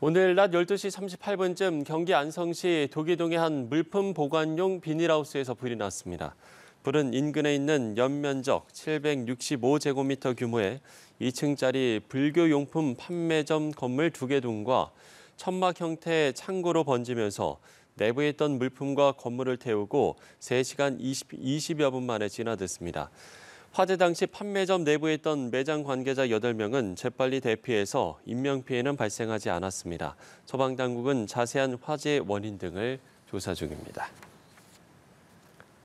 오늘 낮 12시 38분쯤 경기 안성시 도기동의 한 물품 보관용 비닐하우스에서 불이 났습니다. 불은 인근에 있는 연면적 765제곱미터 규모의 2층짜리 불교용품 판매점 건물 두개 둥과 천막 형태의 창고로 번지면서 내부에 있던 물품과 건물을 태우고 3시간 20, 20여 분 만에 진화됐습니다. 화재 당시 판매점 내부에 있던 매장 관계자 8명은 재빨리 대피해서 인명피해는 발생하지 않았습니다. 소방당국은 자세한 화재 원인 등을 조사 중입니다.